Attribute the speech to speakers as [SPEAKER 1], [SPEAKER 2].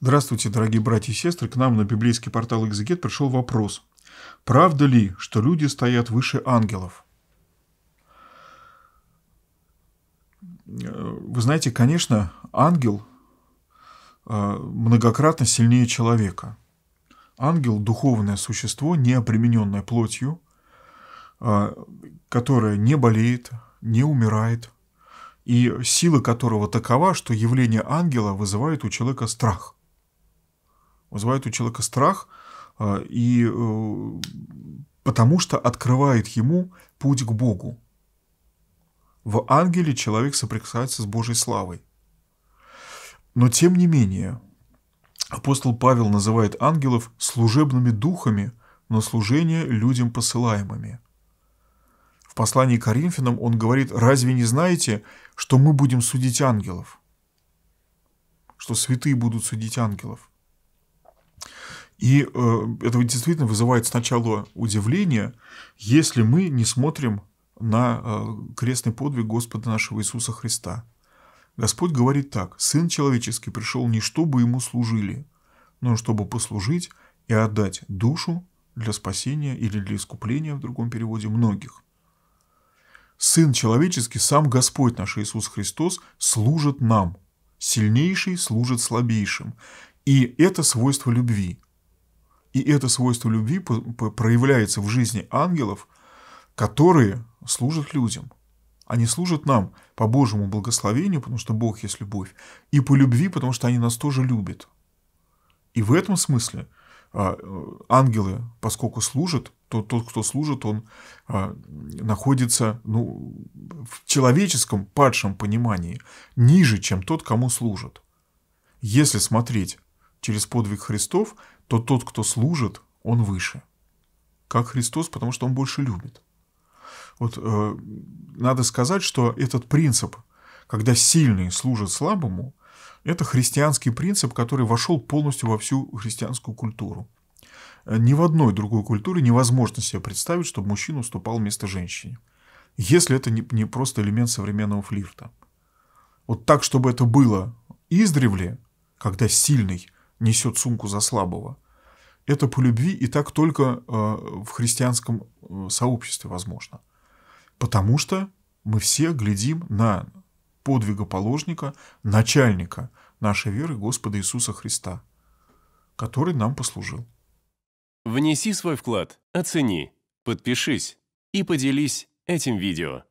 [SPEAKER 1] Здравствуйте, дорогие братья и сестры. К нам на библейский портал «Экзегет» пришел вопрос. Правда ли, что люди стоят выше ангелов? Э, вы знаете, конечно, ангел э, многократно сильнее человека. Ангел – духовное существо, не обремененное плотью, э, которое не болеет, не умирает, и сила которого такова, что явление ангела вызывает у человека страх – вызывает у человека страх, а, и, э, потому что открывает ему путь к Богу. В ангеле человек соприкасается с Божьей славой. Но тем не менее, апостол Павел называет ангелов служебными духами на служение людям посылаемыми. В послании к Коринфянам он говорит, разве не знаете, что мы будем судить ангелов? Что святые будут судить ангелов? И э, это действительно вызывает сначала удивление, если мы не смотрим на э, крестный подвиг Господа нашего Иисуса Христа. Господь говорит так, «Сын человеческий пришел не чтобы ему служили, но чтобы послужить и отдать душу для спасения или для искупления, в другом переводе, многих». Сын человеческий, сам Господь наш Иисус Христос, служит нам. Сильнейший служит слабейшим. И это свойство любви – и это свойство любви проявляется в жизни ангелов, которые служат людям. Они служат нам по Божьему благословению, потому что Бог есть любовь, и по любви, потому что они нас тоже любят. И в этом смысле а, э, ангелы, поскольку служат, то тот, кто служит, он а, находится ну, в человеческом падшем понимании ниже, чем тот, кому служат. Если смотреть через подвиг Христов, то тот, кто служит, он выше. Как Христос, потому что он больше любит. Вот э, надо сказать, что этот принцип, когда сильный служит слабому, это христианский принцип, который вошел полностью во всю христианскую культуру. Ни в одной другой культуре невозможно себе представить, чтобы мужчина уступал вместо женщине. Если это не, не просто элемент современного флирта. Вот так, чтобы это было издревле, когда сильный несет сумку за слабого. Это по любви и так только э, в христианском э, сообществе возможно. Потому что мы все глядим на подвигоположника, начальника нашей веры Господа Иисуса Христа, который нам послужил. Внеси свой вклад, оцени, подпишись и поделись этим видео.